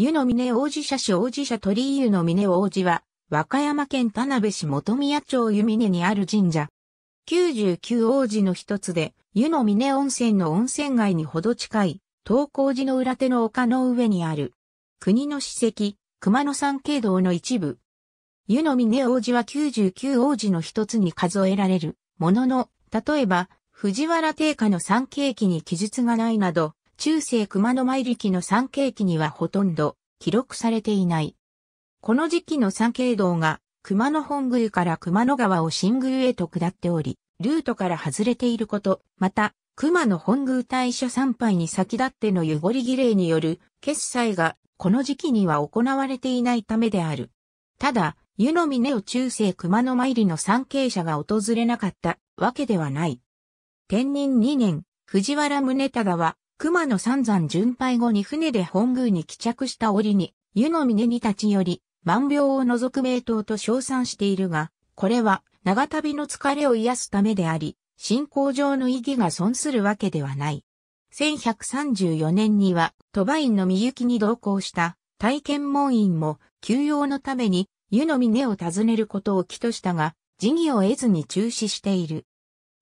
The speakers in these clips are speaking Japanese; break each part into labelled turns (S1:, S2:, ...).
S1: 湯の峰王子社市王子社鳥居湯の峰王子は、和歌山県田辺市本宮町湯峰にある神社。九十九王子の一つで、湯の峰温泉の温泉街にほど近い、東光寺の裏手の丘の上にある。国の史跡、熊野山経道の一部。湯の峰王子は九十九王子の一つに数えられる、ものの、例えば、藤原定家の三景記に記述がないなど、中世熊野参力の三景記にはほとんど記録されていない。この時期の三景道が熊野本宮から熊野川を新宮へと下っており、ルートから外れていること、また、熊野本宮大社参拝に先立っての湯り儀礼による決済がこの時期には行われていないためである。ただ、湯の峰を中世熊野参りの参詣者が訪れなかったわけではない。天任2年、藤原宗忠は熊野三山巡拝後に船で本宮に帰着した折に、湯の峰に立ち寄り、万病を除く名刀と称賛しているが、これは長旅の疲れを癒すためであり、信仰上の意義が損するわけではない。1134年には、鳥羽院のみゆきに同行した体験門院も休養のために湯の峰を訪ねることを起としたが、辞儀を得ずに中止している。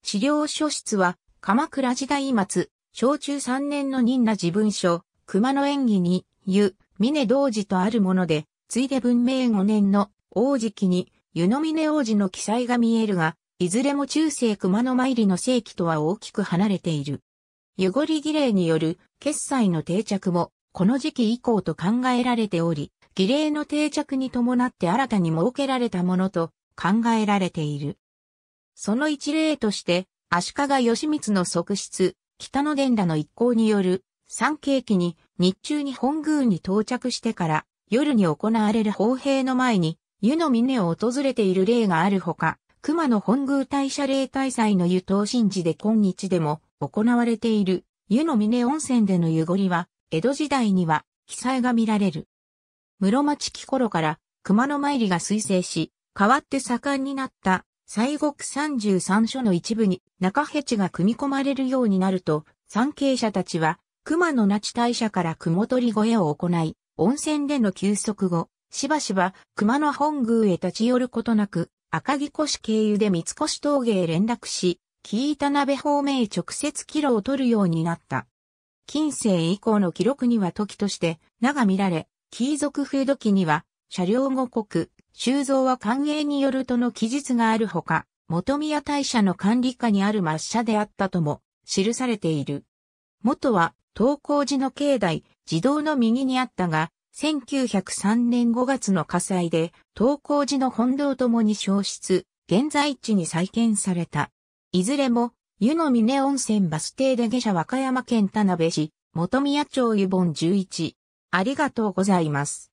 S1: 資料書室は鎌倉時代末、小中3年の忍な自分書、熊野演技に、湯、峰同時とあるもので、ついで文明5年の王子期に、湯の峰王子の記載が見えるが、いずれも中世熊野参りの世紀とは大きく離れている。湯ごり儀礼による決済の定着も、この時期以降と考えられており、儀礼の定着に伴って新たに設けられたものと考えられている。その一例として、足利義満の側室、北野伝田の一行による三景記に日中に本宮に到着してから夜に行われる砲兵の前に湯の峰を訪れている例があるほか、熊野本宮大社霊大祭の湯東神寺で今日でも行われている湯の峰温泉での湯ごりは江戸時代には記載が見られる。室町期頃から熊野参りが推成し、変わって盛んになった西国33所の一部に中ヘチが組み込まれるようになると、参詣者たちは熊野那智大社から雲取り越えを行い、温泉での休息後、しばしば熊野本宮へ立ち寄ることなく、赤城越経由で三越峠へ連絡し、木板鍋辺方面へ直接帰路を取るようになった。近世以降の記録には時として、名が見られ、貴族風土記には、車両五国、修造は官営によるとの記述があるほか、元宮大社の管理下にある抹茶であったとも記されている。元は東光寺の境内、自動の右にあったが、1903年5月の火災で東光寺の本堂ともに消失、現在地に再建された。いずれも、湯の峰温泉バス停で下車和歌山県田辺市、元宮町湯本11。ありがとうございます。